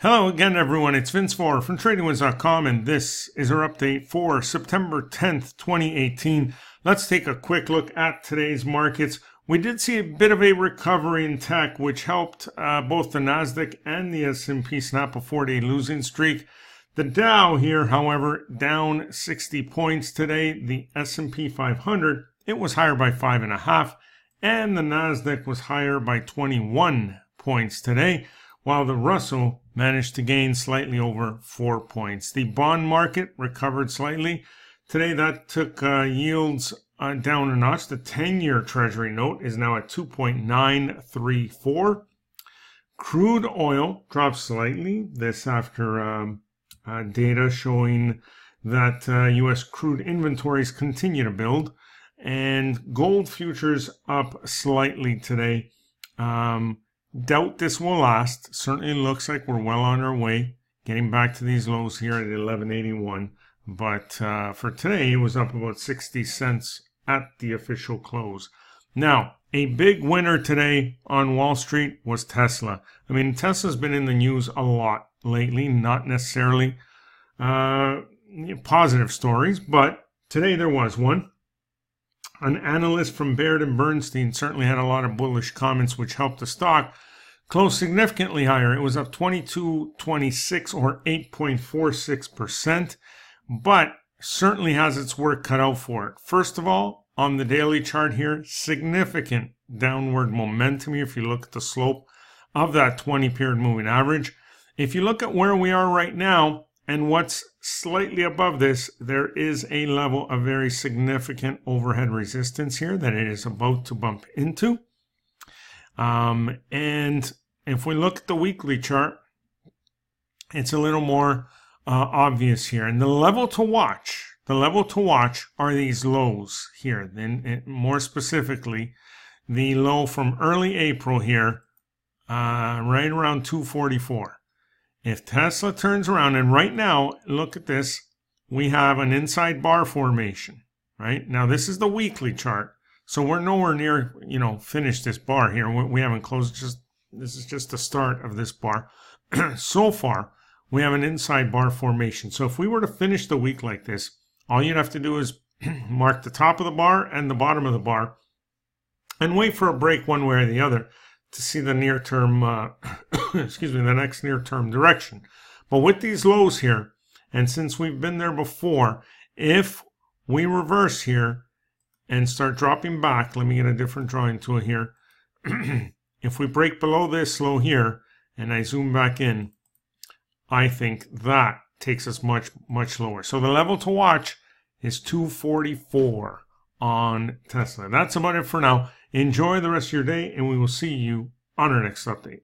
Hello again, everyone. It's Vince Ford from TradingWinds.com, and this is our update for September 10th, 2018. Let's take a quick look at today's markets. We did see a bit of a recovery in tech, which helped uh, both the Nasdaq and the S&P snap a four-day losing streak. The Dow here, however, down 60 points today. The S&P 500 it was higher by five and a half, and the Nasdaq was higher by 21 points today, while the Russell managed to gain slightly over four points. The bond market recovered slightly. Today that took uh, yields uh, down a notch. The 10 year Treasury note is now at 2.934. Crude oil dropped slightly. This after um, uh, data showing that uh, U.S. crude inventories continue to build, and gold futures up slightly today. Um, doubt this will last. Certainly looks like we're well on our way getting back to these lows here at 1181. But uh, for today, it was up about 60 cents at the official close. Now, a big winner today on Wall Street was Tesla. I mean, Tesla's been in the news a lot lately, not necessarily uh, positive stories, but today there was one. An analyst from Baird and Bernstein certainly had a lot of bullish comments, which helped the stock closed significantly higher. It was up 22.26 or 8.46%, but certainly has its work cut out for it. First of all, on the daily chart here, significant downward momentum here if you look at the slope of that 20 period moving average. If you look at where we are right now and what's slightly above this, there is a level of very significant overhead resistance here that it is about to bump into. Um, and if we look at the weekly chart, it's a little more uh, obvious here. And the level to watch, the level to watch are these lows here. Then, more specifically, the low from early April here, uh, right around 244. If Tesla turns around, and right now, look at this, we have an inside bar formation, right? Now, this is the weekly chart. So we're nowhere near, you know, finished this bar here. We haven't closed. Just this is just the start of this bar. so far, we have an inside bar formation. So if we were to finish the week like this, all you'd have to do is mark the top of the bar and the bottom of the bar, and wait for a break one way or the other to see the near term, uh, excuse me, the next near term direction. But with these lows here, and since we've been there before, if we reverse here, and start dropping back. Let me get a different drawing tool here. if we break below this low here and I zoom back in, I think that takes us much, much lower. So the level to watch is 244 on Tesla. That's about it for now. Enjoy the rest of your day and we will see you on our next update.